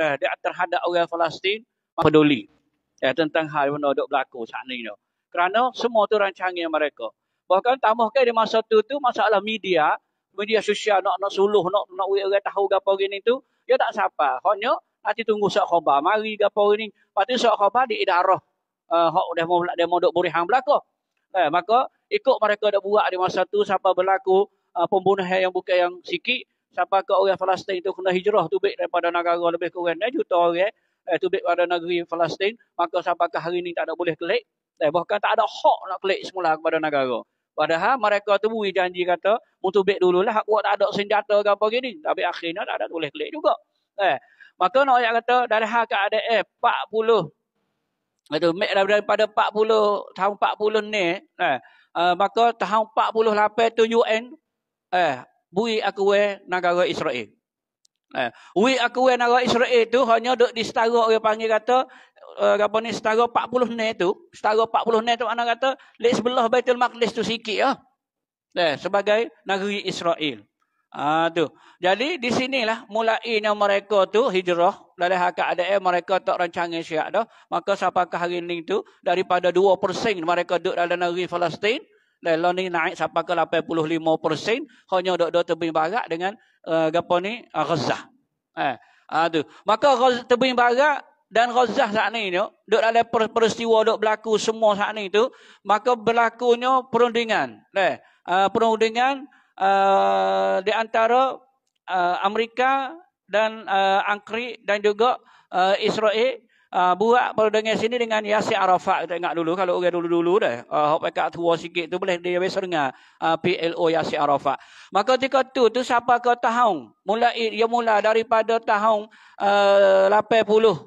eh, terhadap orang Palestin peduli eh, tentang hal yang dok berlaku saat ini. Tu. Kerana semua tu rancangnya mereka. Bahkan tambahkan di masa itu tu masalah media, media sosial nak nak suluh nak nak orang tahu gapo gini tu, dia tak siapa. Hanya nanti tunggu sok khabar mari gapo gini. Pasti sok khabar di idarah uh, eh, hok dah mau dah mau dok burihang belaka. Eh maka ikut mereka ada buat di masa itu siapa berlaku uh, pembunuhan yang bukan yang sikit siapa ke orang Palestin itu kena hijrah tu baik daripada negara lebih kurang 6 eh, juta orang eh, eh tu baik pada negeri Palestin maka siapa ke hari ini tak ada boleh klik eh, bahkan tak ada hak nak klik semula kepada negara padahal mereka tu bui janji kata untuk baik dululah aku tak ada senjata ke apa gini tapi akhirnya tak ada boleh klik juga eh, maka nak ayat kata dari hak keadaan eh, 40 itu mek daripada 40 tahun 40 ni eh, uh, maka tahun 48 tu UN eh bui aku we negara Israel. Eh, we aku we negara Israel tu hanya duk di setara orang panggil kata uh, apa ni setara 40 ne tu, setara 40 ne tu anak kata lek sebelah Baitul Maqdis tu sikit ah. Ya. Eh, sebagai negeri Israel. Ah tu. Jadi di sinilah mulainya mereka tu hijrah dari hak ada mereka tak rancang syiak dah. Maka siapakah hari ini tu daripada 2% mereka duduk dalam negeri Palestin lelo ni naik sampai ke 85% hanya dok-dok tebing barat dengan uh, gapo ni uh, Ghazah. Eh, aduh. Eh, ha, maka tebing barat dan Ghazah saat ni yo, dok ada peristiwa dok berlaku semua saat ni tu, maka berlakunya perundingan. Eh, uh, perundingan uh, di antara uh, Amerika dan uh, Angkri dan juga uh, Israel Uh, buat kalau dengar sini dengan Yasir Arafat kita ingat dulu kalau orang dulu-dulu dah uh, ah, hop pakai tua sikit tu boleh dia biasa dengar uh, ah, PLO Yasir Arafat maka ketika tu tu siapa ke tahun mulai ia mula daripada tahun uh, 80 uh,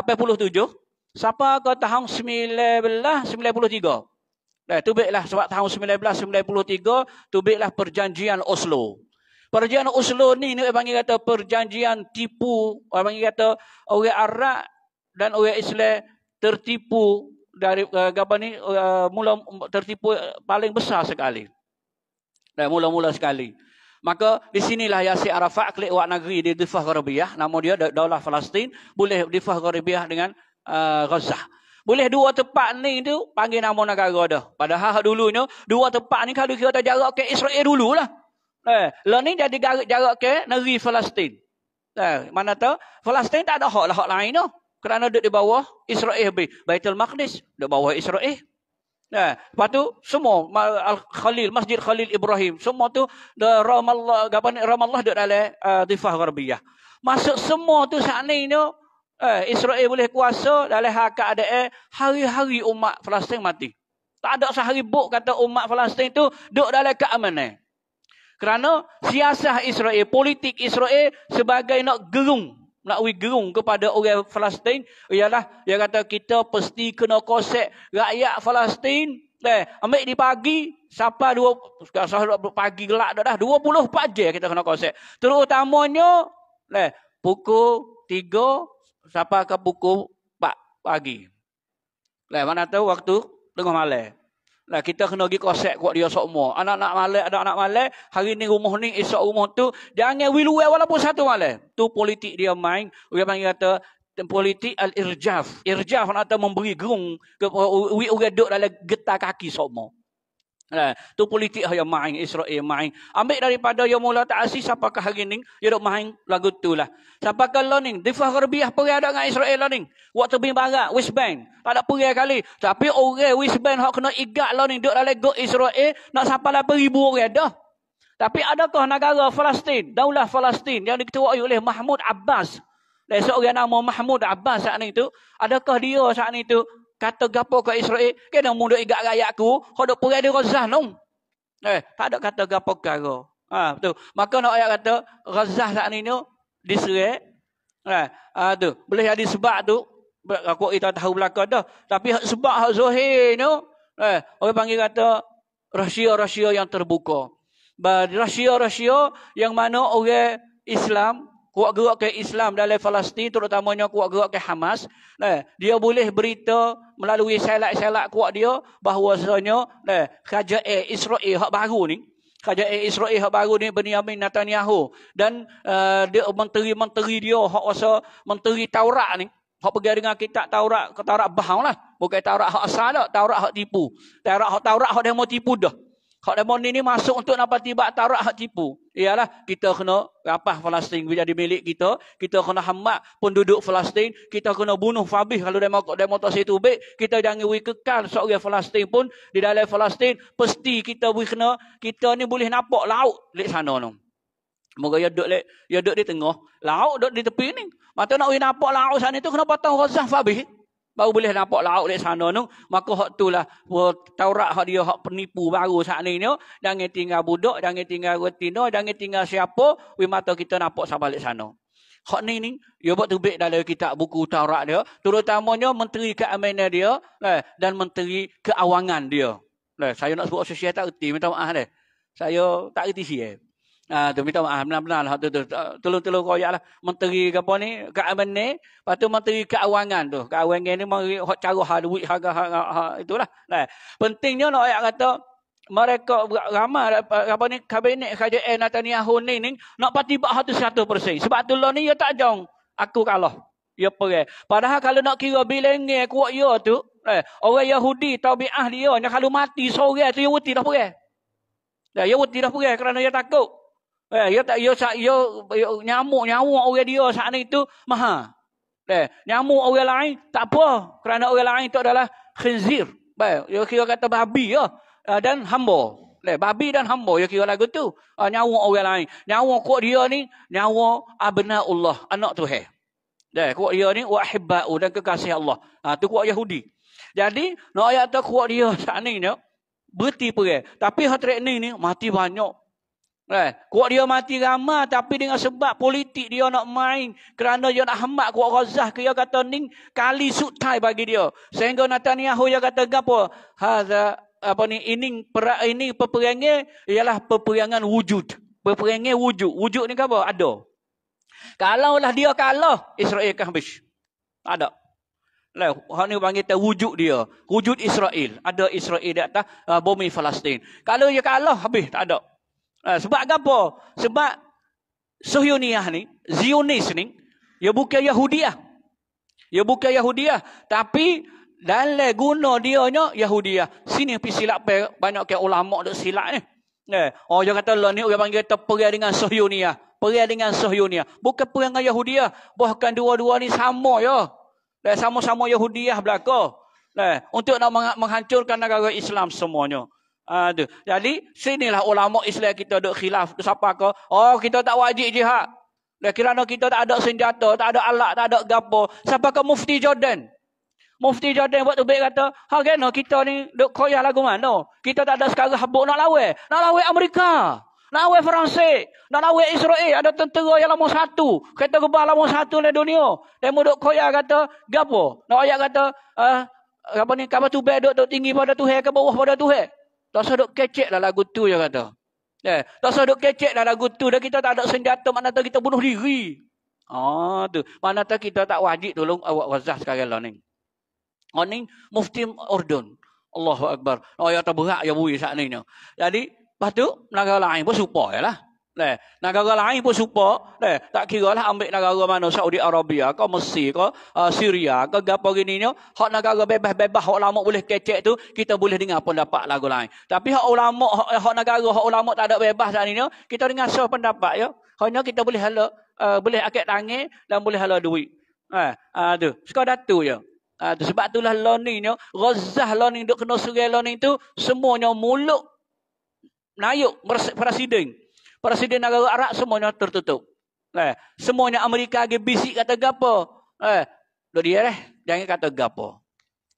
87 siapa ke tahun 1993 dah tu lah. sebab tahun 1993 tu lah perjanjian Oslo Perjanjian Oslo ni ni panggil kata perjanjian tipu, orang panggil kata orang Arab dan orang Islam tertipu dari uh, eh, gambar ni uh, mula tertipu paling besar sekali. Dan mula-mula sekali. Maka di sinilah Yasir Arafat klik wak negeri di Difah Gharibiyah. Nama dia Daulah Palestin Boleh Difah Gharibiyah dengan uh, eh, Ghazah. Boleh dua tempat ni tu panggil nama negara dah. Padahal dulunya dua tempat ni kalau kita jarak ke Israel dululah. Eh, lah ni jadi jarak, jarak ke negeri Palestin. Eh, mana tahu Palestin tak ada hak lah hak lain tu. No? Kerana duduk di bawah Israel. Baitul Maqdis. Duduk bawah Israel. Nah, lepas tu semua Al Khalil, Masjid Khalil Ibrahim, semua tu Ramallah, gapan Ramallah duduk dalam uh, eh, Difah Gharbiyah. Masuk semua tu saat ni ni eh, Israel boleh kuasa dalam hak keadaan hari-hari umat Palestin mati. Tak ada sehari buk kata umat Palestin tu duduk dalam keamanan. Kerana siasah Israel, politik Israel sebagai nak gerung melalui gerung kepada orang Palestin ialah dia kata kita pasti kena kosek rakyat Palestin eh ambil di pagi siapa dua sekarang dua pagi gelak dah dah 24 jam kita kena kosek terutamanya eh pukul 3 siapa ke pukul 4 pagi eh mana tahu waktu tengah malam Nah kita kena pergi kosek kuat dia semua. Anak-anak malai, ada anak malai. Hari ni rumah ni, esok rumah tu. Dia hanya wilwe walaupun satu malai. Tu politik dia main. dia panggil kata, politik al-irjaf. Irjaf nak kata memberi gerung. Orang duduk dalam getah kaki semua. Eh, tu politik lah yang main Israel main. Ambil daripada yang mula tak asis siapakah hari ni, dia dok main lagu tu lah. Siapakah lo ni? Di Farabiah pergi ada dengan Israel lo ni. Waktu bin Barat, West Bank. Tak ada pergi kali. Tapi orang West Bank yang kena igat lo ni, duduk dalam God Israel, nak sampai lah ribu orang dah. Tapi adakah negara Palestin, daulah Palestin yang diketuai oleh Mahmud Abbas. Dan lah, seorang nama Mahmud Abbas saat ni tu, adakah dia saat ni tu kata gapo ke Israel kena mundur igak rakyat kau hodo perai di Gazah nung eh tak ada kata gapo karo ha betul maka nak ayat kata Gazah sak ni di eh ha, tu boleh jadi sebab tu aku kita tahu belakang dah tapi sebab hak zohir ni eh orang panggil kata rahsia-rahsia yang terbuka rahsia-rahsia yang mana orang Islam kuat gerak ke Islam dalam Palestin terutamanya kuat gerak ke Hamas eh, dia boleh berita melalui selak-selak kuat dia bahawasanya eh, kerajaan Israel hak baru ni kerajaan Israel hak baru ni Benjamin Netanyahu dan eh, dia menteri-menteri dia hak rasa menteri Taurat ni hak pergi dengan kitab Taurat ke Taurat bahau lah bukan Taurat hak asal lah Taurat hak tipu Taurat hak Taurat hak dia mau tipu dah kalau demon ini masuk untuk nampak tiba tarak hak tipu. Ialah kita kena rapah Palestin jadi milik kita. Kita kena hambat penduduk Palestin. Kita kena bunuh Fabih kalau demo demo tak situ baik. Kita jangan we kekal seorang Palestin pun di dalam Palestin pasti kita we kena kita ni boleh nampak laut di sana tu. Moga ya duduk ya duduk di tengah. Laut duduk di tepi ni. Mata nak we nampak laut sana tu kena potong Gaza Fabih baru boleh nampak lauk di sana nung, Maka hak tu lah Taurat hak dia hak penipu baru saat ni ni. Jangan tinggal budak, jangan tinggal retina, jangan tinggal siapa. Wih mata kita nampak sampai di sana. Hak ni ni, dia buat terbit dalam kitab buku Taurat dia. Terutamanya menteri keamanan dia eh, dan menteri keawangan dia. Eh, saya nak sebut sosial tak erti, minta maaf dia. Eh. Saya tak erti siap. Ah tu minta maaf benar-benar lah. tu tu tolong-tolong koyaklah menteri ke apa ni ke aman ni patu menteri keuangan tu keuangan ni mari hok caruh lah, duit harga itulah nah pentingnya nak ayat kata mereka ramai eh, apa ni kabinet kerajaan Netanyahu ni ni nak pati bahat tu 100% sebab tu lah ni ya tak jong aku kalah ya pergi padahal kalau nak kira bilangan kuat ya tu eh, orang Yahudi tabiah dia nak kalau mati sore tu ya uti dah pergi dah ya uti dah pergi kerana dia takut Eh, yo tak yo sak yo, nyamuk nyamuk nyawa dia saat ni tu maha. Eh, nyamuk orang lain tak apa kerana orang lain itu adalah khinzir. Baik, yo kira kata babi ya uh, dan hamba. Eh, babi dan hamba yo kira lagu tu. Uh, eh, nyawa orang lain. nyamuk kuat dia ni nyamuk abna Allah, anak Tuhan. Eh, kuat dia ni wahibau dan kekasih Allah. Ah uh, tu kuat Yahudi. Jadi, nak no ayat tu kuat dia saat ni ni berhenti perang. Tapi hati trek ni ni mati banyak Right. Eh, kuat dia mati ramah tapi dengan sebab politik dia nak main kerana dia nak hemat kuat razah ke dia kata ni kali sutai bagi dia. Sehingga Nataniahu dia kata apa? Hadha apa ni ini per, ini peperangan ialah peperangan wujud. Peperangan wujud. Wujud ni apa? Ada. Kalaulah dia kalah, Israel akan habis. Ada. Lah, hak ni panggil wujud dia. Wujud Israel. Ada Israel di atas uh, bumi Palestin. Kalau dia kalah, habis. Tak ada. Ah, sebab apa? Sebab Sohyuniyah ni, Zionis ni, ia bukan Yahudiah. Ia bukan Yahudiah. Tapi, dalam guna dia ni, Yahudiah. Sini pergi silap pe, banyak ke ulama' dia silap ni. Eh, oh, dia kata lah ni, dia panggil kita perih dengan Sohyuniyah. pergi dengan Sohyuniyah. Bukan perih dengan Yahudiah. Bahkan dua-dua ni sama ya. Eh, sama-sama Yahudiah belakang. Eh, untuk nak menghancurkan negara Islam semuanya. Ah uh, Jadi sinilah ulama Islam kita dok khilaf siapa ke? Oh kita tak wajib jihad. Dan lah, kerana kita tak ada senjata, tak ada alat, tak ada gapo. Siapa ke Mufti Jordan? Mufti Jordan buat tubik kata, "Ha kena kita ni dok koyah lagu mana? No. Kita tak ada sekarang habuk nak lawan. Nak lawan Amerika. Nak lawan Perancis. Nak lawan Israel ada tentera yang lama satu. kita gebah lama satu di dunia. Dan dok koyah kata, "Gapo?" Nak ayat kata, "Ah, uh, apa ni? Kabar tubik dok dok tinggi pada Tuhan ke bawah pada Tuhan?" Tak usah duk kecek lah lagu tu dia kata. Eh, tak usah duk kecek lah lagu tu. Dah kita tak ada senjata mana tahu kita bunuh diri. Ah tu. Mana tahu kita tak wajib tolong awak wazah sekarang lah ni. Oh ni mufti Ordon. Allahu Akbar. Oh ya tak berat ya bui saat ni. Jadi, lepas tu, negara lain pun supaya lah. Eh, negara lain pun suka. Eh, tak kira lah ambil negara mana. Saudi Arabia ke Mesir ke uh, Syria ke apa gini ni. Hak negara bebas-bebas. Hak ulama boleh kecek tu. Kita boleh dengar pendapat lagu lain. Tapi hak ulama, hak, hak negara, hak ulama tak ada bebas dan ini. Kita dengar sebuah pendapat ya. Hanya kita boleh hala, uh, boleh akit tangan dan boleh hala duit. Eh, uh, tu. Sekarang datu ya. Uh, tu, sebab itulah learning ni. Ghazah learning, duk kena surai learning tu. Semuanya muluk. Nayuk, presiden. Presiden negara Arab semuanya tertutup. Eh, semuanya Amerika lagi bisik kata gapo. Eh, dia dia eh, jangan kata gapo.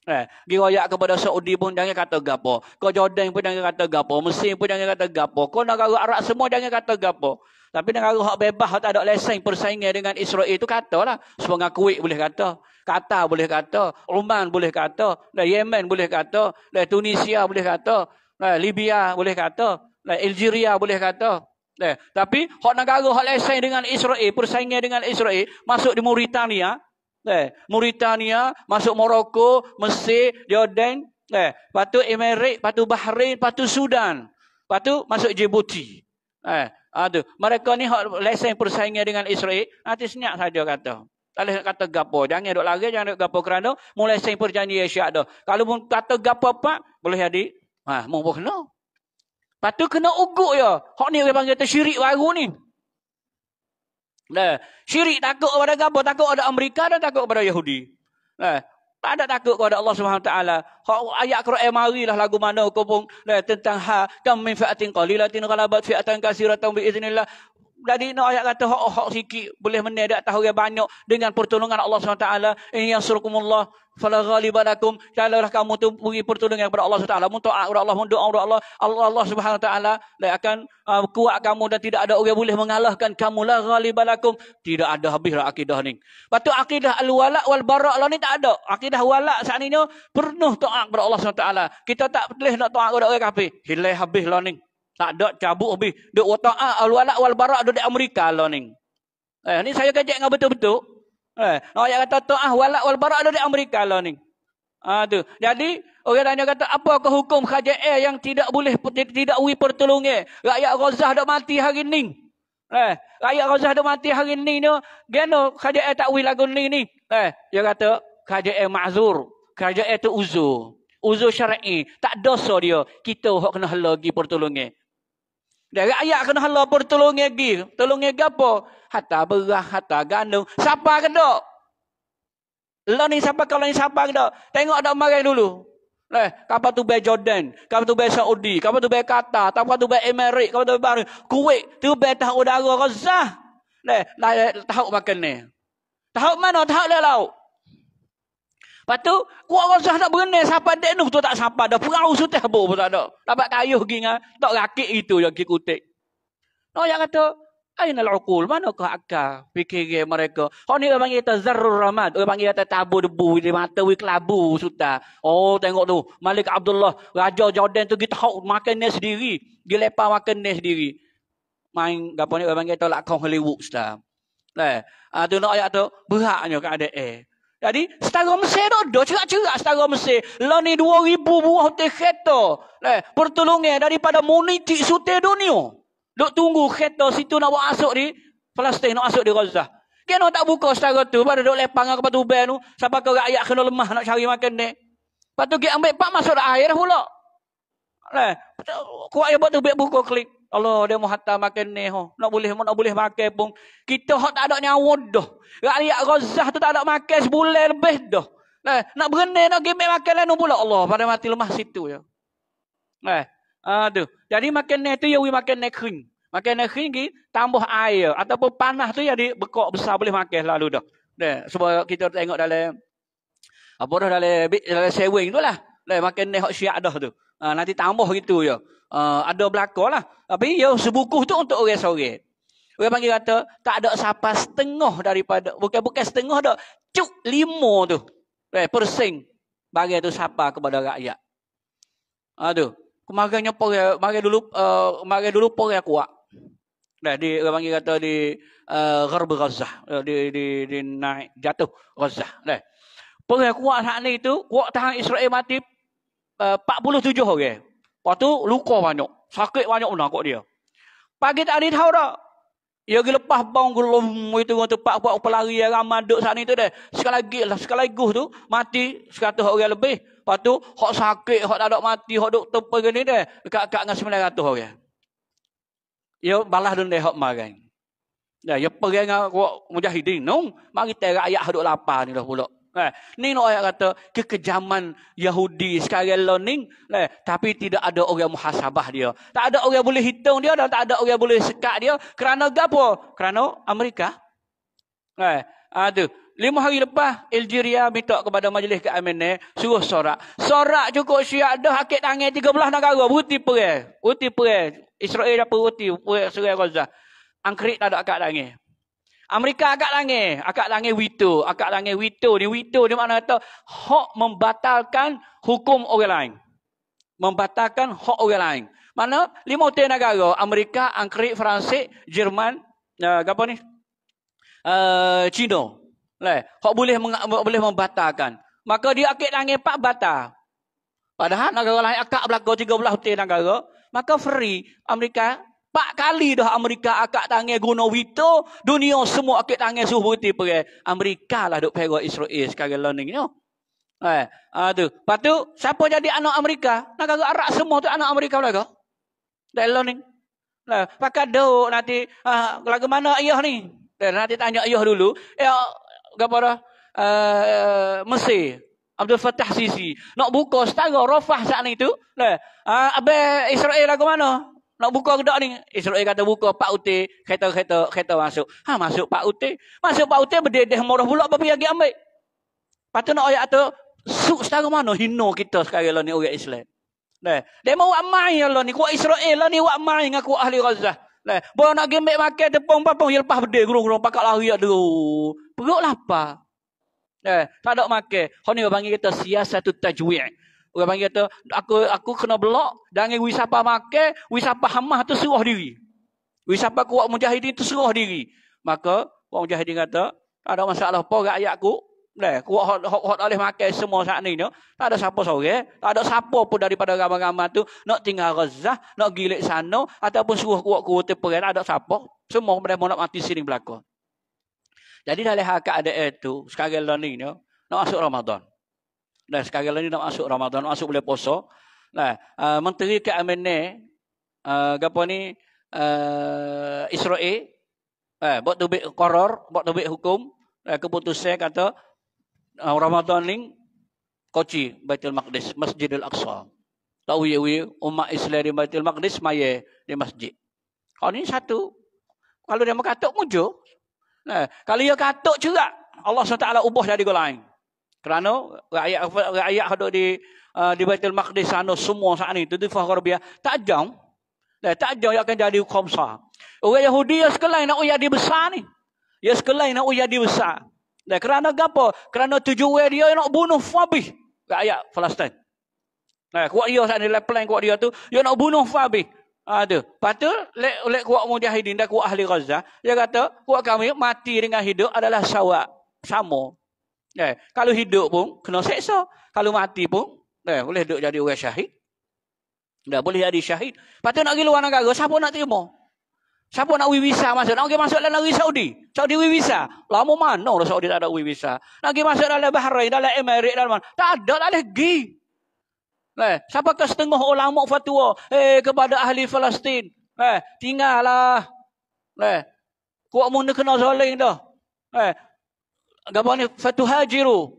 Eh, gi kepada Saudi pun jangan kata gapo. Kau Jordan pun jangan kata gapo. Mesir pun jangan kata gapo. Kau negara Arab semua jangan kata gapo. Tapi negara hak bebas hak tak ada lesen persaingan dengan Israel itu katalah. Semua Kuwait boleh kata, kata boleh kata, Oman boleh kata, dan lah Yemen boleh kata, dan lah Tunisia boleh kata, dan lah Libya boleh kata, dan Algeria boleh kata. Eh, tapi hak negara hak lain dengan Israel, persaingan dengan Israel masuk di Mauritania. Eh, Mauritania masuk Morocco, Mesir, Jordan, eh, patu Emirat, patu Bahrain, patu Sudan, patu masuk Djibouti. Eh, aduh, ha, mereka ni hak lain persaingan dengan Israel, nanti senyap saja kata. Tak boleh kata gapo, jangan dok lagi, jangan dok gapo kerana mulai sign perjanjian syak dah. Kalau pun kata gapo apa, boleh jadi. Ha, mau kena. Lah. No. Lepas tu kena ugut ya. Hak ni orang panggil syirik baru ni. Nah, syirik takut kepada gambar, takut kepada Amerika dan takut kepada Yahudi. Nah, tak ada takut kepada Allah Subhanahu taala. Hak ayat Quran mari lah lagu mana kau pun nah, tentang ha kam min fa'atin qalilatin ghalabat fi'atan kasiratan bi jadi ni ayat kata oh hak sikit boleh menedak tahu yang banyak dengan pertolongan Allah SWT. Ini yang surukumullah. Fala ghalibalakum. Kalaulah kamu tu beri pertolongan kepada Allah SWT. Muntuk kepada Allah. Muntuk kepada Allah. Allah, Allah SWT. Dia akan uh, kuat kamu dan tidak ada orang boleh mengalahkan kamu. La ghalibalakum. Tidak ada habislah akidah ni. Lepas akidah al-walak wal-barak lah ni tak ada. Akidah walak saat penuh tu'ak kepada Allah SWT. Kita tak boleh nak tu'ak kepada orang kafir. Hilai habislah ni. Tak ada cabut habis. Dia otak ah, al-walak wal-barak duduk Amerika lah ni. Eh, ni saya kajak dengan betul-betul. Eh, orang kata tu ah, walak walbarak barak duduk Amerika lah ni. Ah, tu. Jadi, orang tanya kata, apa ke hukum khajak yang tidak boleh, tidak boleh pertolongnya? Rakyat Razah dah mati hari ni. Eh, rakyat Razah dah mati hari ni ni. Gano khajak tak boleh lagu ni ni. Eh, dia kata, khajak ma'zur. Khajak tu uzur. Uzur syar'i. Tak dosa dia. Kita hok kena lagi pertolongnya. Dan ayah kena hala bertolong lagi. Tolong lagi apa? Hatta berah, hatta gandung. Siapa ke tak? Lo ni siapa kalau ni siapa ke tak? Tengok tak marah dulu. Eh, kapal tu bayar Jordan, kapal tu bayar Saudi, kapal tu bayar Qatar, kapal tu bayar Emirates, kapal tu bayar Bahrain. Kuwait tu bayar tahu udara Gaza. Eh, lah, eh tahu makan ni. Tahu mana? Tahu lah laut. Lepas tu, kuat rasa tak berenai sampai dek nu tu tak sampai dah. Perahu sutih bo pun tak ada. Dapat kayu pergi tak rakit itu yang ki kutik. No yang kata Aina al ukul Mana kau akal fikir mereka? Kau oh, ni orang panggil tazarrur ramad. Orang panggil kata tabu debu di mata wi kelabu sudah. Oh tengok tu. Malik Abdullah raja Jordan tu kita hok makan ni sendiri. Dia lepa makan ni sendiri. Main gapo ni orang panggil tolak kau Hollywood sudah. Eh, lah. Ah tu nak ayat tu beraknya kat ada eh. Jadi, setara Mesir tu ada cerak-cerak setara Mesir. Lah ni 2,000 buah hotel kereta. Eh, pertolongan daripada munitik sute dunia. Duk tunggu kereta situ nak buat asuk di Palestine, nak asok di Gaza. Kena tak buka setara tu, pada duk lepang kepada tubuh tu. Sampai ke rakyat kena lemah nak cari makan ni. Lepas tu, kita ambil pak masuk air akhir pula. Eh, kuat yang buat tu, buka klik. Allah dia muhatta makan ni ho. Nak boleh nak boleh makan pun. Kita hok tak ada nyawa dah. Rakyat Gazah tu tak ada makan sebulan lebih dah. Eh, nak berenang nak gi makan lain pula Allah pada mati lemah situ ya. Nah, eh, aduh. Jadi makan ni tu ya we makan ni kering. Makan ni kering gi tambah air ataupun panah tu ya di bekok besar boleh makan lalu dah. Nah, sebab kita tengok dalam apa dah dalam dalam sewing tu lah. Eh, makan ni hok syiak dah tu. Ah, nanti tambah gitu ya uh, ada belakang lah. Tapi ya sebuku tu untuk orang-orang. Orang panggil kata, tak ada siapa setengah daripada, bukan-bukan setengah dah, cuk lima tu. Eh, persen. Bagi tu siapa kepada rakyat. Aduh. Ah, Kemarinnya, kemarin dulu, ah, kemarin uh, dulu perih kuat. Dah di orang panggil kata di uh, Gharb Gaza di, di di naik jatuh Gaza dah. Perang kuat hak ni tu kuat tahan Israel mati uh, 47 orang. Lepas tu luka banyak. Sakit banyak pun kok dia. Pagi tak ada tahu dah. Ya gi lepas bang gelum itu orang tepat buat pelari yang ramai duk sana itu deh. Sekali lagi lah sekali lagi tu mati Sekali 100 orang lebih. Lepas tu hok sakit, hok tak ada mati, hok duk tepat gini deh. Dekat kat dengan 900 orang. Ya balas dun deh hok marang. Ya pergi dengan mujahidin nung mari terak ayat hok duk lapar ni dah pulak. Eh, ni nak ayat kata kekejaman Yahudi sekarang learning eh, tapi tidak ada orang muhasabah dia. Tak ada orang boleh hitung dia dan tak ada orang boleh sekat dia. Kerana apa? Kerana Amerika. Eh, ada. Lima hari lepas, Algeria minta kepada majlis ke Amine, suruh sorak. Sorak cukup syiak dah, hakik tangan 13 negara, berhenti perih. Berhenti perih. Israel dah berhenti, perih Surah Gaza. Angkrit tak ada kat tangan. Amerika agak langit. Agak langit wito. Agak langit wito. Ni wito ni mana kata hak membatalkan hukum orang lain. Membatalkan hak orang lain. Mana? Lima tiga negara. Amerika, Angkrik, Fransik, Jerman, uh, apa ni? Uh, eh, Cina. Hak boleh boleh membatalkan. Maka dia akik langit pak batal. Padahal negara lain akak belakang 13 hutan negara. Maka free Amerika, Empat kali dah Amerika akak tangan guna wito, dunia semua akak tangan suhu putih perai. Amerika lah duk perak Israel sekarang lah ni. You know? Eh, ah, tu. Lepas tu, siapa jadi anak Amerika? Nak Negara arak semua tu anak Amerika belakang. Dah learning. Lah, pakai duk nanti, ah, lagu mana ayah ni? Dan eh, nanti tanya ayah dulu. Ya, apa dah? Uh, Mesir. Abdul Fattah Sisi. Nak buka setara Rafah saat itu. Nah, uh, ah, Abel Israel lagu mana? nak buka kedak ni. Israel eh, kata buka Pak Ute kereta-kereta kereta masuk. Ha masuk Pak Ute Masuk Pak Ute berdedeh murah pula babi lagi ambil. Patu nak ayat tu suk setara mana hino kita sekarang lah ni orang Islam. Nah, dia mau wak mai Allah ni, kuat Israel lah ni wak mai dengan kuat ahli Gaza. Nah, boleh nak gembek makan tepung apa pun lepas bedel gurung-gurung pakak lari ya dulu. Perut lapar. Nah, tak ada makan. ni panggil kita siasat tajwi'. Orang panggil tu, aku aku kena blok. Dengan wisapa makan, wisapa hamah tu suruh diri. Wisapa kuat mujahidin tu suruh diri. Maka, kuat mujahidin kata, tak ada masalah apa rakyat ku. Nah, kuat hot, hot, hot oleh makan semua saat ni. Tak ada siapa sore. Tak ada siapa pun daripada ramai-ramai tu. Nak tinggal rezah, nak gilik sana. Ataupun suruh kuat kuat perang. Tak ada siapa. Semua mereka nak mati sini belakang. Jadi dalam hak keadaan itu, sekarang ni, nak masuk Ramadan. Nah sekarang ni nak masuk Ramadan, nak masuk boleh puasa. Nah, uh, menteri ah, ke Amin ni, gapo ni uh, Israel eh buat tubik koror, buat tubik hukum, eh, keputusan kata uh, Ramadan ni koci Baitul Maqdis, Masjidil Aqsa. Tahu ye we umat Islam di Baitul Maqdis maye di masjid. Kalau ni satu, kalau dia mengatuk mujur. Nah, kalau dia katuk juga, Allah SWT ubah jadi golang. Kerana rakyat rakyat hadok di uh, di Baitul Maqdis sana semua saat ni tentu fahrabia tak jauh. Dah tak jauh akan jadi kaum sah. Orang Yahudi yang sekelain nak uyah di besar ni. Ya sekelain nak uyah di besar. Dah kerana apa? Kerana tujuan dia nak bunuh Fabi rakyat Palestin. Nah, kuat dia saat ni plan kuat dia tu, dia nak bunuh Fabi. Ah ha, tu. Patu lek lek kuat mujahidin dan kuat ahli Gaza, dia kata kuat kami mati dengan hidup adalah sawak. Sama. Eh, kalau hidup pun kena seksa. Kalau mati pun eh, boleh duduk jadi orang syahid. Tak boleh jadi syahid. Lepas tu nak pergi luar negara, siapa nak terima? Siapa nak wiwisa masuk? Nak pergi masuk dalam negeri Saudi? Saudi wiwisa? Lama mana lah Saudi tak ada wiwisa? Nak pergi masuk dalam Bahrain, dalam Amerika, dalam mana? Tak ada, tak boleh pergi. Eh, siapa ke setengah ulama fatwa eh, kepada ahli Palestin? Eh, tinggallah. Eh, kuat muna kena zoling dah. Eh, gapo ni fatuhajiru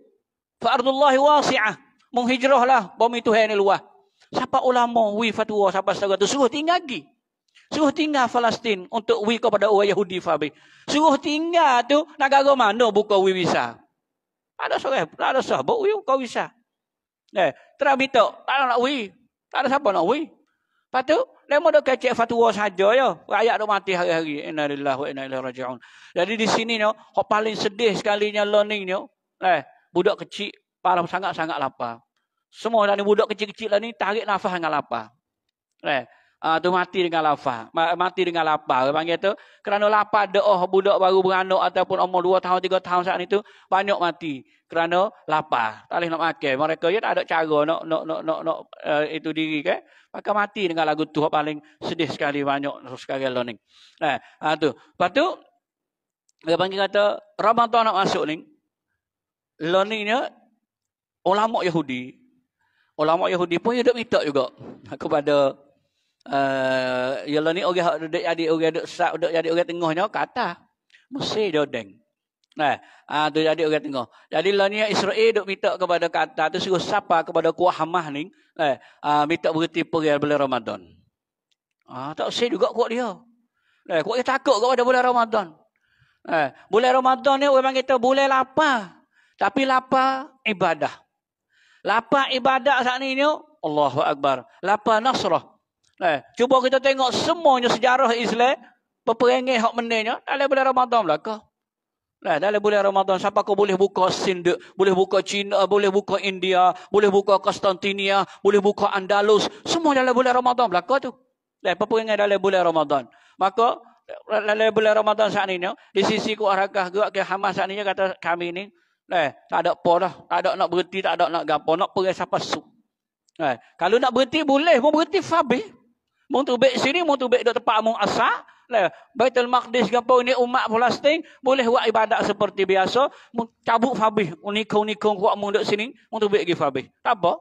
fa ardullah wasi'ah menghijrahlah bumi Tuhan ni luas siapa ulama wi fatwa siapa segala tu suruh tinggal lagi suruh tinggal Palestin untuk wi kepada orang Yahudi fabi suruh tinggal tu nak negara mana buka wi visa ada sore ada sah buka wi kau visa eh terabito tak nak wi tak ada siapa nak wi Lepas tu, dia mahu kecil fatwa saja ya. Rakyat dia mati hari-hari. Inna lillah wa inna ilaihi raja'un. Jadi di sini ni, yang paling sedih sekalinya learning ni. Ya. Eh, budak kecil, parah sangat-sangat lapar. Semua ni budak kecil-kecil ni, tarik nafas dengan lapar. Eh, uh, tu mati dengan lapar. Mati dengan lapar. Dia panggil tu. Kerana lapar, oh budak baru beranak ataupun umur 2 tahun, 3 tahun saat ni tu, banyak mati kerana lapar. Tak boleh nak makan. Mereka je ya, tak ada cara nak nak nak nak, nak uh, itu diri ke. Pakai mati dengan lagu tu paling sedih sekali banyak sekali lo ni. Nah, eh, ha, tu. Lepas tu dia panggil kata Ramadan nak masuk ni. Lo ulama Yahudi. Ulama Yahudi pun dia minta juga kepada uh, ya ni orang adik orang adik sat adik orang tengahnya kata mesti dia deng. Nah, eh, ah ha, tu jadi orang tengok. Jadi lah ni Israel duk minta kepada kata tu suruh siapa kepada kuah Hamas ni, eh, ah minta berhenti perang bulan Ramadan. Ah tak sahih juga kuat dia. Eh, kuat dia takut kepada bulan Ramadan. Eh, bulan Ramadan ni orang kita boleh lapar. Tapi lapar ibadah. Lapar ibadah saat ni ni Allahu Akbar. Lapar nasrah. Eh, cuba kita tengok semuanya sejarah Islam. Peperangan hak menenya. Dalam bulan Ramadan belakang. Nah, dalam bulan Ramadan, siapa kau boleh buka Sindh, boleh buka China, boleh buka India, boleh buka Konstantinia, boleh buka Andalus. Semua dalam bulan Ramadan belaka tu. Dan apa pun dalam bulan Ramadan. Maka, dalam bulan Ramadan saat ini, di sisi ku arahkah juga ke Hamas saat ini, kata kami ini, eh, tak ada apa dah. Tak ada nak berhenti, tak ada nak gapo, Nak pergi siapa su. Eh, kalau nak berhenti, boleh. Mau berhenti, Fabe, eh? Mau tu tubik sini, mau tu tubik di tempat mu asal. Lah, Baitul Maqdis gapo ni umat Palestin boleh buat ibadat seperti biasa, cabut fabih, unikung-unikung kuat munduk sini, untuk buat lagi fabih. Tak apa.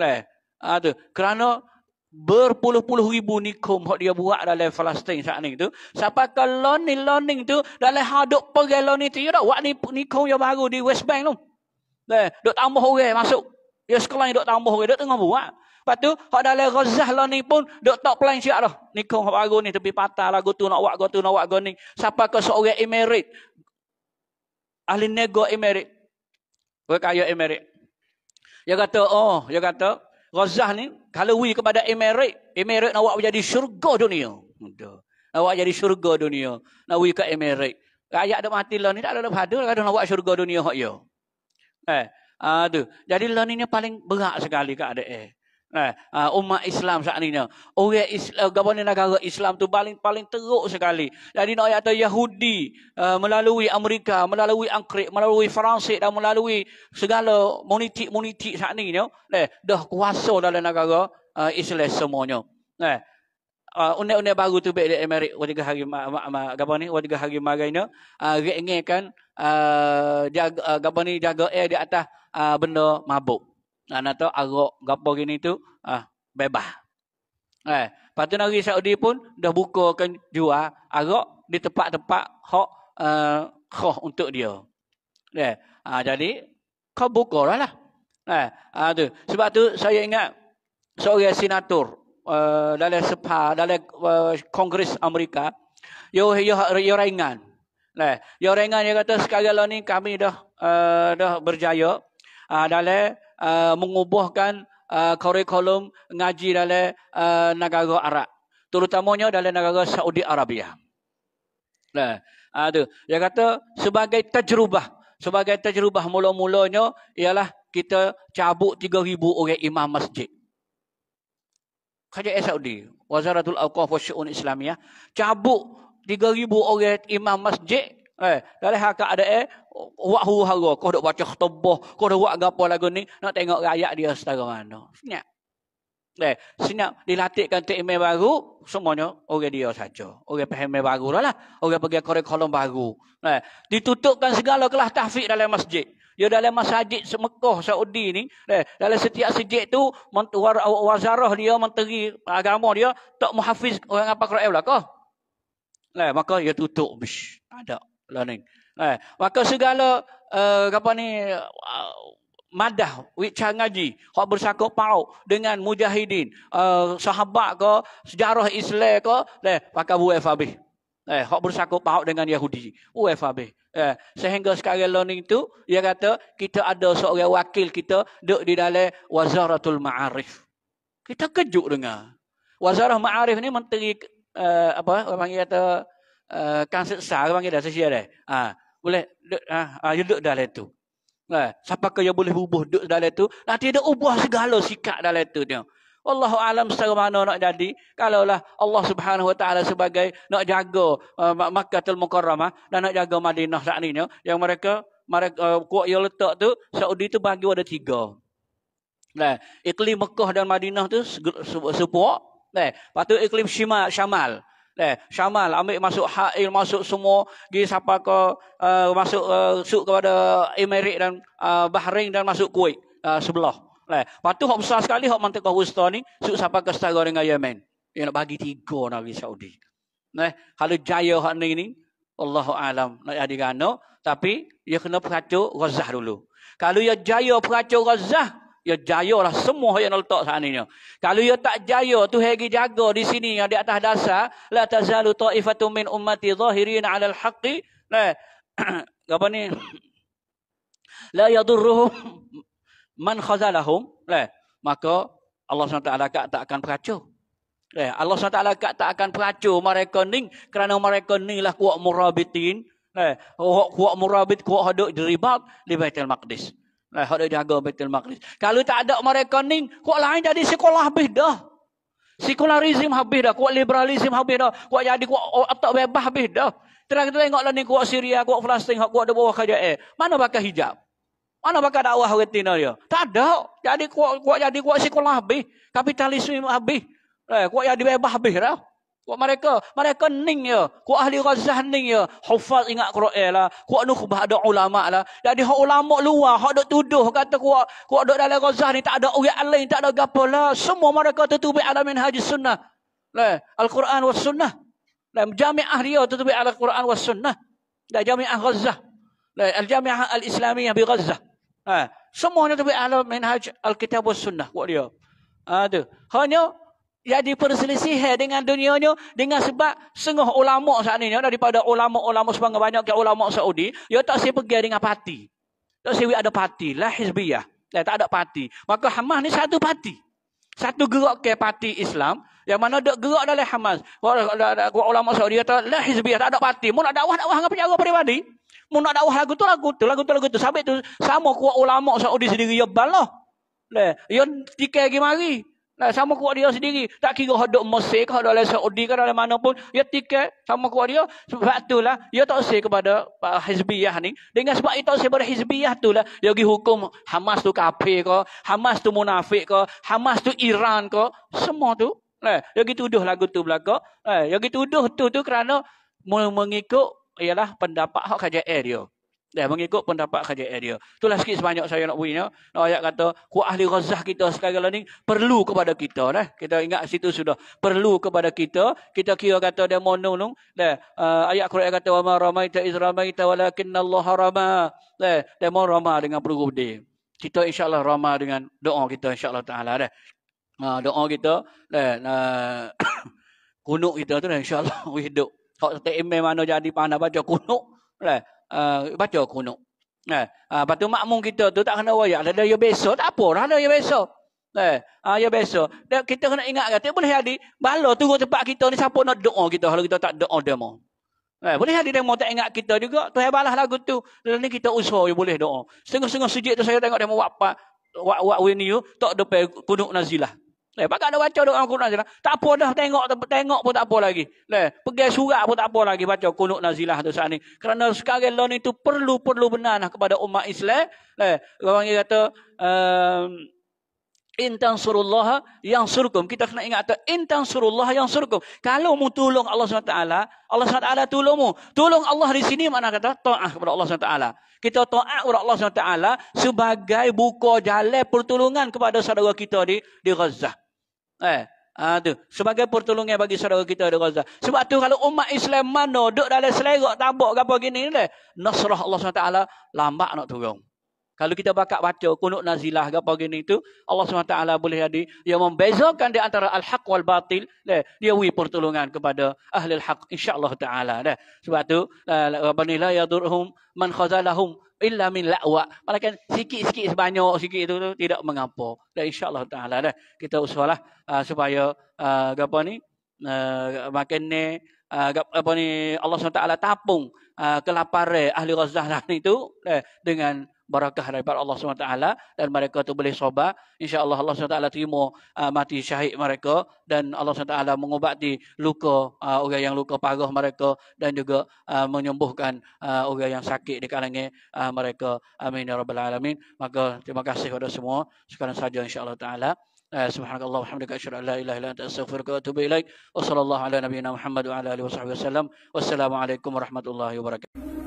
Lah, ada. Ha, Kerana berpuluh-puluh ribu nikum hak dia buat dalam Palestin saat ni tu. Siapa kalau ni learning tu dalam hadok pergelo ni tu, dak wak ni nikum yang baru di West Bank tu. Lah, dok tambah orang masuk. Ya sekolah ni dok tambah orang, dok tengah buat. Lepas tu, dah dalam rezah lah ni pun, duk tak pelan siap lah. Ni kong hak baru ni, tapi patah lah. Gua tu nak buat, gua tu nak buat, gua ni. Siapa ke seorang emerit? Ahli nego emerit. Gua kaya emerit. Dia kata, oh, dia kata, rezah ni, kalau wui kepada emerit, emerit nak buat jadi syurga dunia. Udah. Nak buat jadi syurga dunia. Nak we ke emerit. Rakyat dah mati lah ni, tak ada lah pada. Kata nak buat syurga dunia hak ya. Eh, aduh. Jadi lah ni paling berat sekali ke ada eh eh, ah, umat Islam saat ini. Orang Islam, eh, gabungan negara Islam tu paling paling teruk sekali. Jadi nak kata Yahudi eh, melalui Amerika, melalui Angkrik, melalui Fransi dan melalui segala monitik-monitik saat ini. Ni, eh, dah kuasa dalam negara uh, Islam semuanya. Eh, uh, ah, Unai-unai baru tu baik di Amerika, wajah hari ma, ma, ma, gabungan ni, wajah hari marah ni, uh, ingatkan uh, uh, gabungan ni jaga air di atas uh, benda mabuk. Ana tahu arak gapo gini tu ah bebas. Eh, patu negeri Saudi pun dah bukakan jual arak di tempat-tempat hak uh, eh, khoh untuk dia. Eh, ah, jadi kau bukalah lah. Eh, ah, tu. Sebab tu saya ingat seorang senator uh, dalam sepa dalam uh, Kongres Amerika yo yo yo ringan. Eh, yo ringan dia kata sekarang lah ni kami dah uh, dah berjaya uh, dalam Uh, mengubahkan uh, kurikulum ngaji dalam uh, negara Arab. Terutamanya dalam negara Saudi Arabia. Nah, ada. Ah, Dia kata sebagai terjerubah. Sebagai terjerubah mula-mulanya ialah kita cabut 3,000 orang imam masjid. Kajian Saudi, Wazaratul Awqaf wa Syu'un Islamiyah, cabut 3,000 orang imam masjid. Eh, dalam hak ada eh, Wak huru hara. Kau dah baca khutbah. Kau dah buat apa lagu ni. Nak tengok rakyat dia setara mana. Senyap. Eh, senyap dilatihkan ke email baru. Semuanya orang dia saja. Orang paham email baru lah. lah. Orang pergi korek kolom baru. Eh, ditutupkan segala kelah tahfiq dalam masjid. Dia ya, dalam masjid Mekah Saudi ni, eh, dalam setiap masjid tu mentuar wazarah dia menteri agama dia tak menghafiz orang apa Quran belaka. Lah eh, maka dia tutup. Bish, ada lah ni. Eh, maka segala uh, apa ni madah which ngaji hak bersakup pau dengan mujahidin uh, sahabat ke sejarah Islam ke leh pakai buai fabih eh hak bersakup pau dengan Yahudi UFAB eh sehingga sekarang lo tu dia kata kita ada seorang wakil kita duduk di dalam Wazaratul Ma'arif kita kejut dengar Wazarah Ma'arif ni menteri uh, apa orang kata uh, kanselsa orang dia. sesia deh ah boleh duduk, ha, ha, duduk dalam itu. Ha, siapa ke yang boleh ubah duduk dalam itu? lah dia ubah segala sikap dalam itu dia. Allahu alam secara mana nak jadi kalaulah Allah Subhanahu wa taala sebagai nak jaga uh, ha, Makkahul Mukarramah dan nak jaga Madinah saat ini yang mereka mereka uh, kuat yang letak tu Saudi tu bagi ada tiga. Nah, iklim Mekah dan Madinah tu sepuak. Nah, patut iklim Syimal, Syamal. Eh, Syamal ambil masuk Ha'il masuk semua pergi siapa ke uh, masuk uh, kepada Emirik dan uh, Bahrain dan masuk Kuwait uh, sebelah. Eh, patu hok besar sekali hok mantek Augusta ni suk siapa ke setara dengan Yemen. Dia nak bagi tiga negeri Saudi. Eh, kalau jaya hok ni ni Allahu alam nak jadi gano tapi dia kena peracuk Gaza dulu. Kalau dia jaya peracuk Gaza ya lah semua yang letak sana ni. Kalau ya tak jaya tu hari jaga di sini yang di atas dasar la tazalu taifatu min ummati zahirin alal haqqi. Nah, apa ni? La yaduruh man khazalahum. Nah, maka Allah SWT tak akan peracau. Eh, Allah SWT tak akan peracau mereka ni kerana mereka ni lah kuat murabitin. Eh, kuat murabit, kuat hadut jeribat di Baitul Maqdis. Nah, hak dia jaga betul Maqdis. Kalau tak ada mereka ni, kuat lain jadi sekolah habis dah. Sekularisme habis dah, kuat liberalisme habis dah, kuat jadi kuat otak bebas habis dah. Terang kita tengoklah ni kuat Syria, kuat Palestin, kuat di bawah kerja eh. Mana pakai hijab? Mana pakai dakwah retina dia? Tak ada. Jadi kuat kuat jadi kuat sekolah habis, kapitalisme habis. Eh, kuat jadi bebas habis dah. Kuat mereka. Mereka ning ya. Kuat ahli razah ning ya. Hufaz ingat Quran lah. Kuat nukbah ada ulama lah. Jadi hak ulama luar. Hak duk tuduh. Kata kuat. Kuat duk dalam razah ni. Tak ada uya lain. Tak ada gapa lah. Semua mereka tertubik alamin haji sunnah. Lai. Al-Quran wa sunnah. Lai. Jami'ah dia tertubik ala Al-Quran wa sunnah. Dan lah, jami'ah razah. Lai. Al-jami'ah al-Islamiyah bi razah. Lai. Ha, semuanya tertubik alamin haji al-kitab wa sunnah. Kuat dia. Ha, Hanya jadi perselisihan dengan dunianya dengan sebab sengah ulama saat ini daripada ulama-ulama sebanyak banyak ke ulama Saudi dia tak sempat pergi dengan parti tak sempat ada parti lah hizbiyah dia tak ada parti maka Hamas ni satu parti satu gerak ke parti Islam yang mana dok gerak dalam Hamas ulama Saudi kata lah hizbiyah tak ada parti mau nak dakwah dakwah dengan penyara peribadi mau nak dakwah lagu tu lagu tu lagu tu lagu tu sampai tu sama kuat ulama Saudi sendiri ya balah le, lah, yo ya, tikai gimari Nah, sama kuat dia sendiri. Tak kira hodok Mesir ke, hodok Saudi ke, dari mana pun. Dia tiket sama kuat dia. Sebab itulah, ia tak say kepada Pak uh, Hizbiyah ni. Dengan sebab itu tak say kepada Hizbiyah tu lah. Dia pergi hukum Hamas tu kafir ke, Hamas tu munafik ke, Hamas tu Iran ke. Semua tu. Eh, dia pergi tuduh lagu tu belakang. Eh, dia pergi tuduh tu tu kerana mengikut ialah pendapat hak KJR dia. Dah mengikut pendapat Haji Edia. Itulah sikit sebanyak saya nak buinya. Nak ayat kata, ku ahli razah kita sekarang ni perlu kepada kita dah. Kita ingat situ sudah. Perlu kepada kita. Kita kira kata dia monung Dah eh, uh, ayat Quran kata wa ramaita iz ramaita allah harama Dah dia mau ramah dengan perlu dia. Kita insyaAllah ramah dengan doa kita insyaAllah ta'ala dah. Eh, uh, doa kita dah. Eh, uh, kunuk kita tu dah insyaAllah hidup. Kalau setiap imam mana jadi panah baca kunuk. Dah uh, baca kunuk. Eh, ah, lepas tu makmum kita tu tak kena wayak. Dia dah besok. Tak apa. Dah dah besok. Eh, ah, ya besok. kita kena ingat kata. Boleh jadi. Bala tunggu tempat kita ni. Siapa nak doa kita. Kalau kita tak doa demo. Eh, boleh jadi demo tak ingat kita juga. Tu yang lagu tu. Dan ni kita usaha. Ya boleh doa. Sengah-sengah sujud tu saya tengok demo. Wak, wak, wak, wak, wak, wak, wak, wak, wak, wak, Eh, bagak dah baca doa Quran nazilah. Tak apa dah tengok tengok pun tak apa lagi. Eh, pergi surat pun tak apa lagi baca kunut nazilah tu saat ni. Kerana sekarang lawan itu perlu perlu benar lah kepada umat Islam. Eh, orang dia kata um, ehm, Intan surullah yang surkum. Kita kena ingat tu. Intan surullah yang surkum. Kalau mu tolong Allah SWT. Allah SWT tolong mu. Tolong Allah di sini mana kata? Ta'ah kepada Allah SWT. Kita ta'ah kepada Allah SWT. Sebagai buka jalan pertolongan kepada saudara kita di di Gaza. Eh, ha, Sebagai pertolongan bagi saudara kita di Gaza. Sebab tu kalau umat Islam mana duduk dalam selerok tabuk ke apa gini ni. Eh, nasrah Allah SWT lambat nak turun. Kalau kita bakat baca kunut nazilah apa gini tu, Allah SWT boleh jadi yang membezakan di antara al-haq wal batil, dia, dia wui pertolongan kepada ahli al-haq insya-Allah taala dah. Sebab tu apa ni la yadurhum man khazalahum illa min la'wa. Malahkan sikit-sikit sebanyak sikit itu tu tidak mengapa. Dan insya-Allah taala dah kita usahalah supaya uh, apa ni makin makan ni apa ni Allah SWT tapung uh, kelaparan ahli Ghazalah itu tu dengan barakah daripada Allah SWT dan mereka itu boleh sobat. InsyaAllah Allah SWT terima uh, mati syahid mereka dan Allah SWT mengubati luka uh, orang yang luka parah mereka dan juga uh, menyembuhkan uh, orang yang sakit di kalangan uh, mereka. Amin ya Rabbal Alamin. Maka terima kasih kepada semua. Sekarang saja insyaAllah ta'ala. سبحانك اللهم وبحمدك اشهد ان لا اله الا انت استغفرك واتوب اليك وصلى الله على نبينا محمد وعلى اله وصحبه وسلم والسلام عليكم ورحمه الله وبركاته